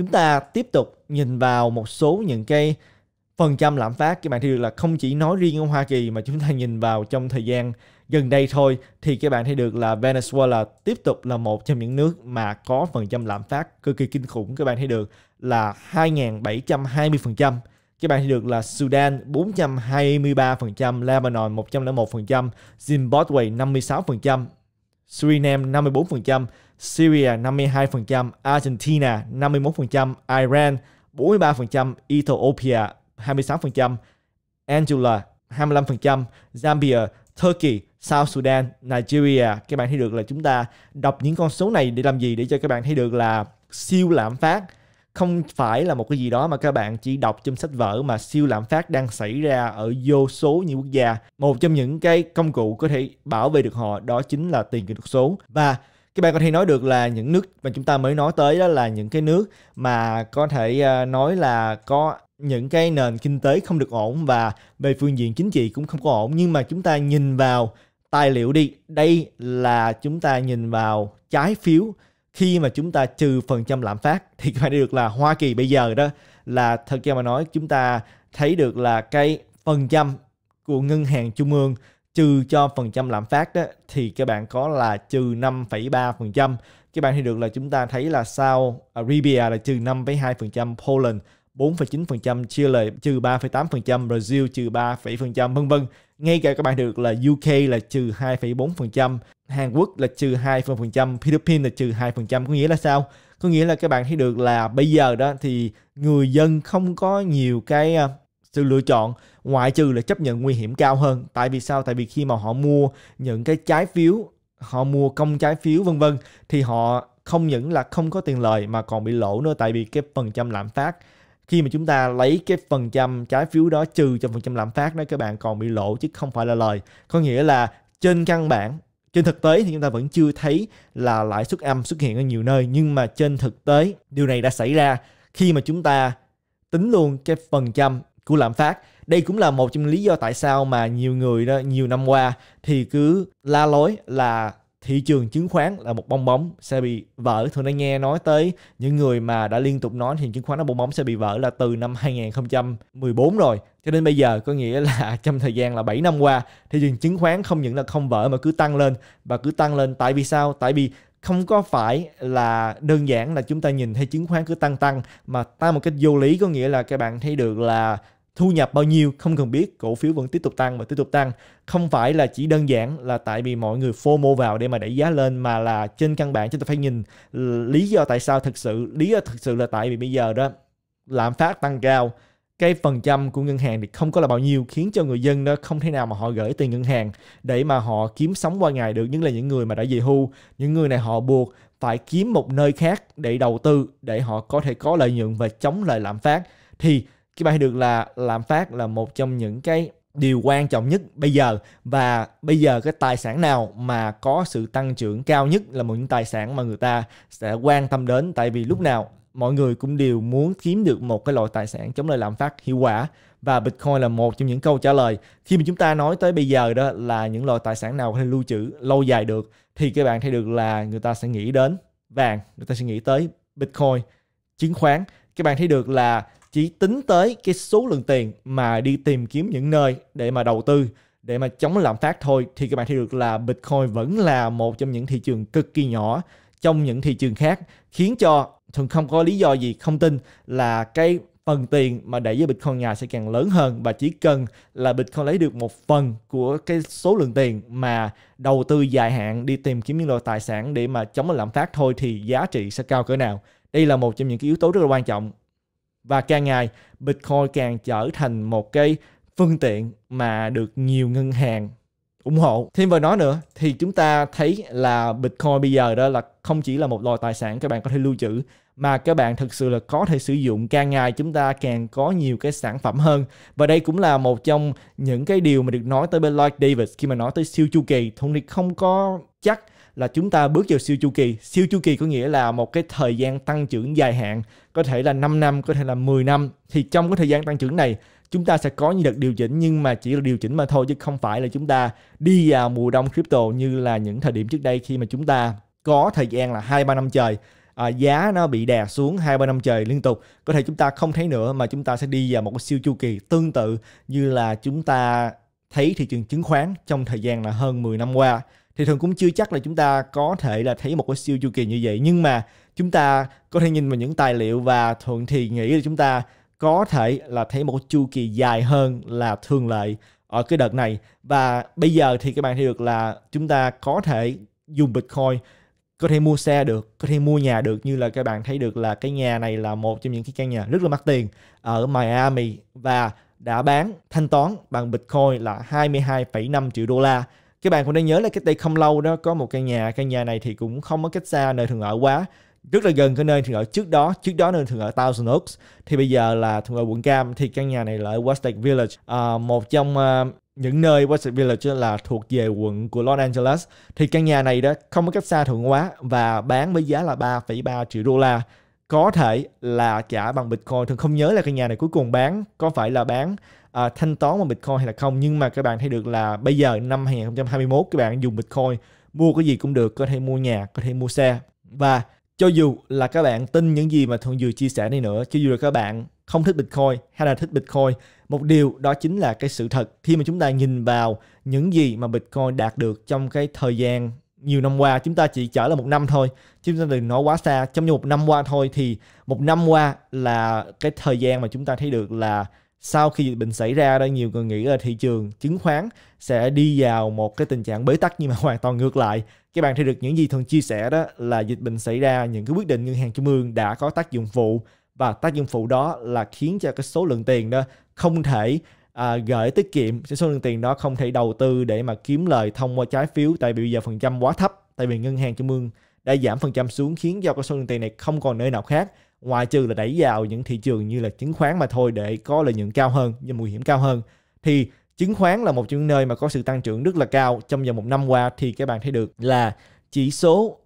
chúng ta tiếp tục nhìn vào một số những cái phần trăm lạm phát các bạn thấy được là không chỉ nói riêng ở Hoa Kỳ mà chúng ta nhìn vào trong thời gian gần đây thôi thì các bạn thấy được là Venezuela tiếp tục là một trong những nước mà có phần trăm lạm phát cực kỳ kinh khủng các bạn thấy được là 2.720% các bạn thấy được là Sudan 423%, Lebanon 101%, Zimbabwe 56%, Suriname 54%, Syria 52%, Argentina 51%, Iran 43%, Ethiopia 26%, Angola 25%, Zambia, Turkey, South Sudan, Nigeria. Các bạn thấy được là chúng ta đọc những con số này để làm gì để cho các bạn thấy được là siêu lạm phát không phải là một cái gì đó mà các bạn chỉ đọc trong sách vở mà siêu lạm phát đang xảy ra ở vô số nhiều quốc gia. Một trong những cái công cụ có thể bảo vệ được họ đó chính là tiền kỹ thuật số. Và các bạn có thể nói được là những nước mà chúng ta mới nói tới đó là những cái nước mà có thể à, nói là có những cái nền kinh tế không được ổn và về phương diện chính trị cũng không có ổn nhưng mà chúng ta nhìn vào tài liệu đi đây là chúng ta nhìn vào trái phiếu khi mà chúng ta trừ phần trăm lạm phát thì các bạn thấy được là Hoa Kỳ bây giờ đó là thật ra mà nói chúng ta thấy được là cái phần trăm của ngân hàng trung ương trừ cho phần trăm lạm phát đó thì các bạn có là trừ 5,3%. phần trăm Các bạn thấy được là chúng ta thấy là sau Arabia à, là trừ 5,2%, phần trăm Poland 4,9%, phần trăm chia Chile trừ 3,8%, phần trăm Brazil trừ 3,7% vân vân. Ngay cả các bạn được là UK là trừ 2,4%, phần trăm Hàn Quốc là trừ 2%, Philippines là trừ 2%, có nghĩa là sao? Có nghĩa là các bạn thấy được là bây giờ đó thì người dân không có nhiều cái à, sự lựa chọn ngoại trừ là chấp nhận nguy hiểm cao hơn. Tại vì sao? Tại vì khi mà họ mua những cái trái phiếu, họ mua công trái phiếu vân vân thì họ không những là không có tiền lời mà còn bị lỗ nữa tại vì cái phần trăm lạm phát khi mà chúng ta lấy cái phần trăm trái phiếu đó trừ cho phần trăm lạm phát đó các bạn còn bị lỗ chứ không phải là lời có nghĩa là trên căn bản trên thực tế thì chúng ta vẫn chưa thấy là lãi suất âm xuất hiện ở nhiều nơi nhưng mà trên thực tế điều này đã xảy ra khi mà chúng ta tính luôn cái phần trăm của lạm phát đây cũng là một trong lý do tại sao mà nhiều người đó nhiều năm qua thì cứ la lối là thị trường chứng khoán là một bong bóng sẽ bị vỡ thường đã nghe nói tới những người mà đã liên tục nói thì chứng khoán nó bong bóng sẽ bị vỡ là từ năm 2014 rồi cho đến bây giờ có nghĩa là trong thời gian là 7 năm qua thị trường chứng khoán không những là không vỡ mà cứ tăng lên và cứ tăng lên tại vì sao tại vì không có phải là đơn giản là chúng ta nhìn thấy chứng khoán cứ tăng tăng mà tăng một cách vô lý có nghĩa là các bạn thấy được là thu nhập bao nhiêu không cần biết cổ phiếu vẫn tiếp tục tăng và tiếp tục tăng không phải là chỉ đơn giản là tại vì mọi người FOMO vào để mà đẩy giá lên mà là trên căn bản chúng ta phải nhìn lý do tại sao thực sự lý do thực sự là tại vì bây giờ đó lạm phát tăng cao cái phần trăm của ngân hàng thì không có là bao nhiêu khiến cho người dân đó không thể nào mà họ gửi tiền ngân hàng để mà họ kiếm sống qua ngày được nhưng là những người mà đã về hưu những người này họ buộc phải kiếm một nơi khác để đầu tư để họ có thể có lợi nhuận và chống lại lạm phát thì cái bay được là lạm phát là một trong những cái điều quan trọng nhất bây giờ và bây giờ cái tài sản nào mà có sự tăng trưởng cao nhất là một những tài sản mà người ta sẽ quan tâm đến tại vì lúc nào mọi người cũng đều muốn kiếm được một cái loại tài sản chống lại lạm phát hiệu quả và Bitcoin là một trong những câu trả lời khi mà chúng ta nói tới bây giờ đó là những loại tài sản nào có thể lưu trữ lâu dài được thì các bạn thấy được là người ta sẽ nghĩ đến vàng người ta sẽ nghĩ tới Bitcoin chứng khoán các bạn thấy được là chỉ tính tới cái số lượng tiền mà đi tìm kiếm những nơi để mà đầu tư để mà chống lạm phát thôi thì các bạn thấy được là Bitcoin vẫn là một trong những thị trường cực kỳ nhỏ trong những thị trường khác khiến cho thường không có lý do gì không tin là cái phần tiền mà để với Bitcoin nhà sẽ càng lớn hơn và chỉ cần là Bitcoin lấy được một phần của cái số lượng tiền mà đầu tư dài hạn đi tìm kiếm những loại tài sản để mà chống lạm phát thôi thì giá trị sẽ cao cỡ nào. Đây là một trong những cái yếu tố rất là quan trọng và càng ngày Bitcoin càng trở thành một cái phương tiện mà được nhiều ngân hàng ủng hộ. Thêm vào đó nữa thì chúng ta thấy là Bitcoin bây giờ đó là không chỉ là một loại tài sản các bạn có thể lưu trữ mà các bạn thực sự là có thể sử dụng càng ngày chúng ta càng có nhiều cái sản phẩm hơn và đây cũng là một trong những cái điều mà được nói tới bên Lloyd Davis khi mà nói tới siêu chu kỳ Tony không có chắc là chúng ta bước vào siêu chu kỳ. Siêu chu kỳ có nghĩa là một cái thời gian tăng trưởng dài hạn, có thể là 5 năm, có thể là 10 năm. Thì trong cái thời gian tăng trưởng này, chúng ta sẽ có những đợt điều chỉnh nhưng mà chỉ là điều chỉnh mà thôi chứ không phải là chúng ta đi vào mùa đông crypto như là những thời điểm trước đây khi mà chúng ta có thời gian là 2 3 năm trời à, giá nó bị đè xuống 2 3 năm trời liên tục. Có thể chúng ta không thấy nữa mà chúng ta sẽ đi vào một cái siêu chu kỳ tương tự như là chúng ta thấy thị trường chứng khoán trong thời gian là hơn 10 năm qua thì thường cũng chưa chắc là chúng ta có thể là thấy một cái siêu chu kỳ như vậy nhưng mà chúng ta có thể nhìn vào những tài liệu và thường thì nghĩ là chúng ta có thể là thấy một chu kỳ dài hơn là thường lệ ở cái đợt này và bây giờ thì các bạn thấy được là chúng ta có thể dùng Bitcoin có thể mua xe được, có thể mua nhà được như là các bạn thấy được là cái nhà này là một trong những cái căn nhà rất là mắc tiền ở Miami và đã bán thanh toán bằng Bitcoin là 22,5 triệu đô la các bạn cũng nên nhớ là cách đây không lâu đó có một căn nhà căn nhà này thì cũng không có cách xa nơi thường ở quá rất là gần cái nơi thường ở trước đó trước đó nơi thường ở Thousand Oaks thì bây giờ là thường ở quận Cam thì căn nhà này là ở Westlake Village à, một trong uh, những nơi Westlake Village là thuộc về quận của Los Angeles thì căn nhà này đó không có cách xa thường quá và bán với giá là 3,3 triệu đô la có thể là trả bằng Bitcoin thường không nhớ là căn nhà này cuối cùng bán có phải là bán uh, thanh toán bằng Bitcoin hay là không nhưng mà các bạn thấy được là bây giờ năm 2021 các bạn dùng Bitcoin mua cái gì cũng được có thể mua nhà có thể mua xe và cho dù là các bạn tin những gì mà Thuận vừa chia sẻ đây nữa cho dù là các bạn không thích Bitcoin hay là thích Bitcoin một điều đó chính là cái sự thật khi mà chúng ta nhìn vào những gì mà Bitcoin đạt được trong cái thời gian nhiều năm qua chúng ta chỉ chở là một năm thôi chúng ta đừng nói quá xa trong một năm qua thôi thì một năm qua là cái thời gian mà chúng ta thấy được là sau khi dịch bệnh xảy ra đó nhiều người nghĩ là thị trường chứng khoán sẽ đi vào một cái tình trạng bế tắc nhưng mà hoàn toàn ngược lại các bạn thấy được những gì thường chia sẻ đó là dịch bệnh xảy ra những cái quyết định ngân hàng trung ương đã có tác dụng phụ và tác dụng phụ đó là khiến cho cái số lượng tiền đó không thể à, gửi tiết kiệm số lượng tiền đó không thể đầu tư để mà kiếm lời thông qua trái phiếu tại vì bây giờ phần trăm quá thấp tại vì ngân hàng trung ương đã giảm phần trăm xuống khiến cho cái số lượng tiền này không còn nơi nào khác ngoại trừ là đẩy vào những thị trường như là chứng khoán mà thôi để có lợi nhuận cao hơn và mùi hiểm cao hơn thì chứng khoán là một trong những nơi mà có sự tăng trưởng rất là cao trong vòng một năm qua thì các bạn thấy được là chỉ số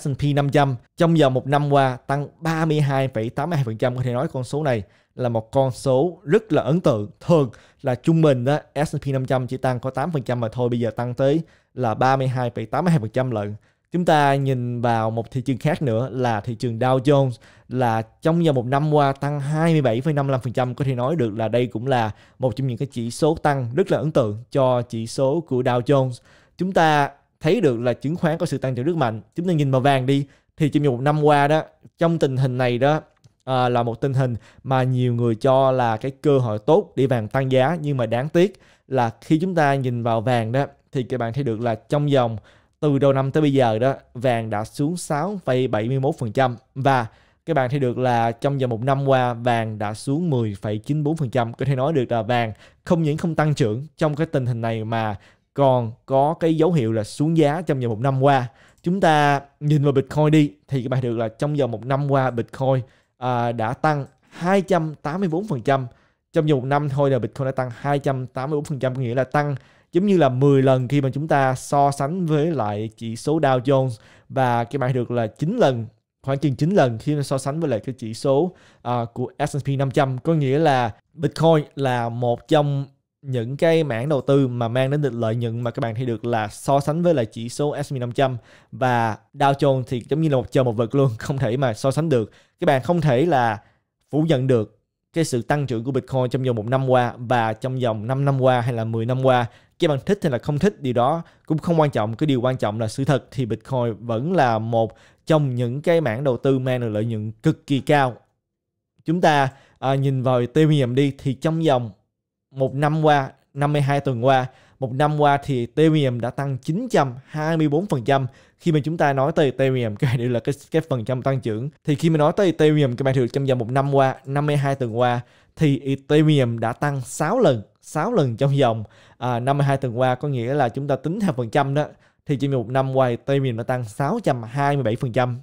S&P 500 trong vòng một năm qua tăng 32,82% có thể nói con số này là một con số rất là ấn tượng thường là trung bình đó S&P 500 chỉ tăng có 8% mà thôi bây giờ tăng tới là 32,82% lận chúng ta nhìn vào một thị trường khác nữa là thị trường Dow Jones là trong vòng một năm qua tăng 27,55% có thể nói được là đây cũng là một trong những cái chỉ số tăng rất là ấn tượng cho chỉ số của Dow Jones. Chúng ta thấy được là chứng khoán có sự tăng trưởng rất mạnh. Chúng ta nhìn vào vàng đi thì trong vòng một năm qua đó trong tình hình này đó à, là một tình hình mà nhiều người cho là cái cơ hội tốt để vàng tăng giá nhưng mà đáng tiếc là khi chúng ta nhìn vào vàng đó thì các bạn thấy được là trong vòng từ đầu năm tới bây giờ đó vàng đã xuống 6,71% và các bạn thấy được là trong vòng một năm qua vàng đã xuống 10,94% có thể nói được là vàng không những không tăng trưởng trong cái tình hình này mà còn có cái dấu hiệu là xuống giá trong vòng một năm qua chúng ta nhìn vào Bitcoin đi thì các bạn thấy được là trong vòng một năm qua Bitcoin à, đã tăng 284% trong vòng một năm thôi là Bitcoin đã tăng 284% có nghĩa là tăng giống như là 10 lần khi mà chúng ta so sánh với lại chỉ số Dow Jones và cái bạn được là 9 lần khoảng chừng 9 lần khi so sánh với lại cái chỉ số uh, của S&P 500 có nghĩa là Bitcoin là một trong những cái mảng đầu tư mà mang đến được lợi nhuận mà các bạn thấy được là so sánh với lại chỉ số S&P 500 và Dow Jones thì giống như là một chờ một vật luôn không thể mà so sánh được các bạn không thể là phủ nhận được cái sự tăng trưởng của Bitcoin trong vòng một năm qua và trong vòng 5 năm qua hay là 10 năm qua chứ bạn thích hay là không thích điều đó cũng không quan trọng cái điều quan trọng là sự thật thì bitcoin vẫn là một trong những cái mảng đầu tư mang được lợi nhuận cực kỳ cao chúng ta à, nhìn vào Ethereum đi thì trong vòng một năm qua 52 tuần qua một năm qua thì Ethereum đã tăng 924% khi mà chúng ta nói tới Ethereum các bạn đều là cái cái phần trăm tăng trưởng thì khi mà nói tới Ethereum các bạn thử trong vòng một năm qua 52 tuần qua thì Ethereum đã tăng 6 lần 6 lần trong vòng à, 52 tuần qua có nghĩa là chúng ta tính theo phần trăm đó thì chỉ một năm qua Tây miền đã tăng 627%.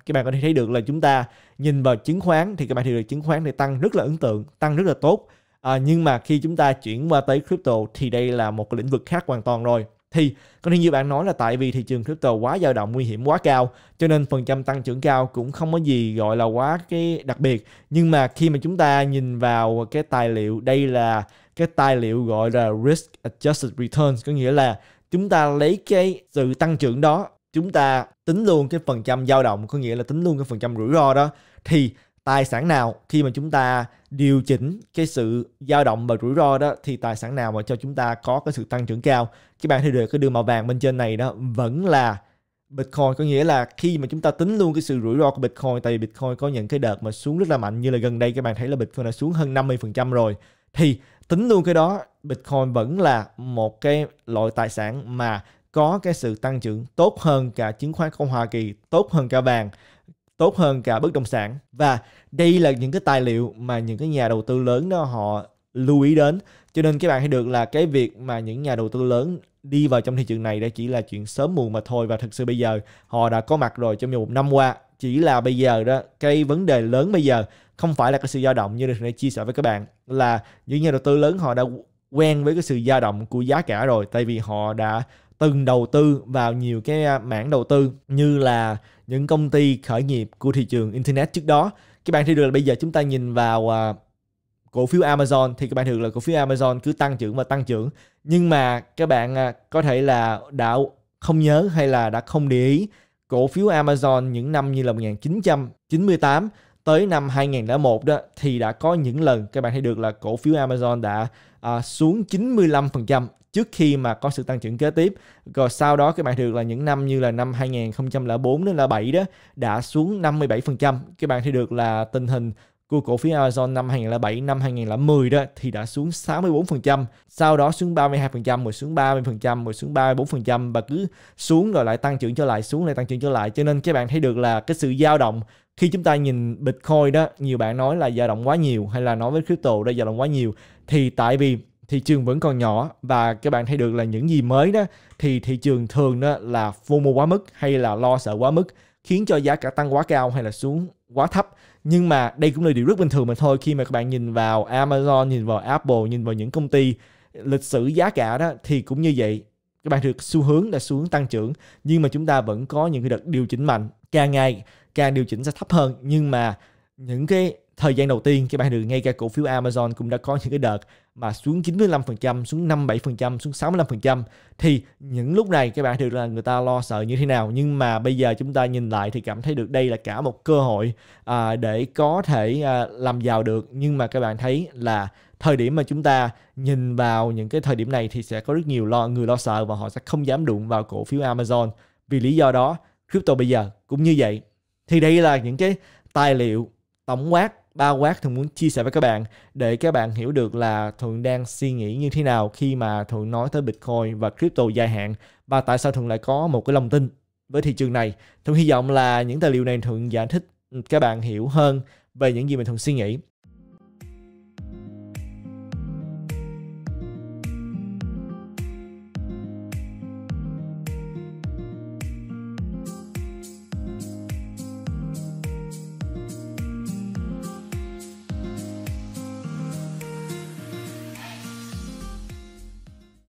Các bạn có thể thấy được là chúng ta nhìn vào chứng khoán thì các bạn thấy được chứng khoán thì tăng rất là ấn tượng, tăng rất là tốt. À, nhưng mà khi chúng ta chuyển qua tới crypto thì đây là một cái lĩnh vực khác hoàn toàn rồi. Thì có thể như bạn nói là tại vì thị trường crypto quá dao động nguy hiểm quá cao cho nên phần trăm tăng trưởng cao cũng không có gì gọi là quá cái đặc biệt. Nhưng mà khi mà chúng ta nhìn vào cái tài liệu đây là cái tài liệu gọi là risk adjusted returns có nghĩa là chúng ta lấy cái sự tăng trưởng đó chúng ta tính luôn cái phần trăm dao động có nghĩa là tính luôn cái phần trăm rủi ro đó thì tài sản nào khi mà chúng ta điều chỉnh cái sự dao động và rủi ro đó thì tài sản nào mà cho chúng ta có cái sự tăng trưởng cao các bạn thấy được cái đường màu vàng bên trên này đó vẫn là Bitcoin có nghĩa là khi mà chúng ta tính luôn cái sự rủi ro của Bitcoin tại vì Bitcoin có những cái đợt mà xuống rất là mạnh như là gần đây các bạn thấy là Bitcoin đã xuống hơn 50% rồi thì tính luôn cái đó Bitcoin vẫn là một cái loại tài sản mà có cái sự tăng trưởng tốt hơn cả chứng khoán của Hoa Kỳ, tốt hơn cả vàng, tốt hơn cả bất động sản và đây là những cái tài liệu mà những cái nhà đầu tư lớn đó họ lưu ý đến cho nên các bạn hãy được là cái việc mà những nhà đầu tư lớn đi vào trong thị trường này đã chỉ là chuyện sớm muộn mà thôi và thực sự bây giờ họ đã có mặt rồi trong một năm qua chỉ là bây giờ đó cái vấn đề lớn bây giờ không phải là cái sự dao động như này chia sẻ với các bạn là những nhà đầu tư lớn họ đã quen với cái sự dao động của giá cả rồi tại vì họ đã từng đầu tư vào nhiều cái à, mảng đầu tư như là những công ty khởi nghiệp của thị trường internet trước đó các bạn thấy được là bây giờ chúng ta nhìn vào à, cổ phiếu Amazon thì các bạn thường là cổ phiếu Amazon cứ tăng trưởng và tăng trưởng nhưng mà các bạn à, có thể là đã không nhớ hay là đã không để ý cổ phiếu Amazon những năm như là 1998 tới năm 2001 đó thì đã có những lần các bạn thấy được là cổ phiếu Amazon đã à, xuống 95% trước khi mà có sự tăng trưởng kế tiếp. Rồi sau đó các bạn thấy được là những năm như là năm 2004 đến là 7 đó đã xuống 57%. Các bạn thấy được là tình hình của cổ phiếu Amazon năm 2007, năm 2010 đó thì đã xuống 64%, sau đó xuống 32%, rồi xuống 30%, rồi xuống 34% và cứ xuống rồi lại tăng trưởng trở lại, xuống lại tăng trưởng trở lại. Cho nên các bạn thấy được là cái sự dao động khi chúng ta nhìn Bitcoin đó, nhiều bạn nói là dao động quá nhiều hay là nói với crypto đây dao động quá nhiều thì tại vì thị trường vẫn còn nhỏ và các bạn thấy được là những gì mới đó thì thị trường thường đó là FOMO quá mức hay là lo sợ quá mức khiến cho giá cả tăng quá cao hay là xuống quá thấp nhưng mà đây cũng là điều rất bình thường mà thôi khi mà các bạn nhìn vào Amazon nhìn vào Apple nhìn vào những công ty lịch sử giá cả đó thì cũng như vậy các bạn được xu hướng là xu hướng tăng trưởng nhưng mà chúng ta vẫn có những cái đợt điều chỉnh mạnh càng ngày càng điều chỉnh sẽ thấp hơn nhưng mà những cái thời gian đầu tiên các bạn được ngay cả cổ phiếu Amazon cũng đã có những cái đợt mà xuống 95%, xuống 57%, xuống 65% thì những lúc này các bạn được là người ta lo sợ như thế nào nhưng mà bây giờ chúng ta nhìn lại thì cảm thấy được đây là cả một cơ hội à, để có thể à, làm giàu được nhưng mà các bạn thấy là thời điểm mà chúng ta nhìn vào những cái thời điểm này thì sẽ có rất nhiều lo người lo sợ và họ sẽ không dám đụng vào cổ phiếu Amazon vì lý do đó crypto bây giờ cũng như vậy thì đây là những cái tài liệu tổng quát bao quát thường muốn chia sẻ với các bạn để các bạn hiểu được là thường đang suy nghĩ như thế nào khi mà thường nói tới bitcoin và crypto dài hạn và tại sao thường lại có một cái lòng tin với thị trường này thường hy vọng là những tài liệu này thường giải thích các bạn hiểu hơn về những gì mình thường suy nghĩ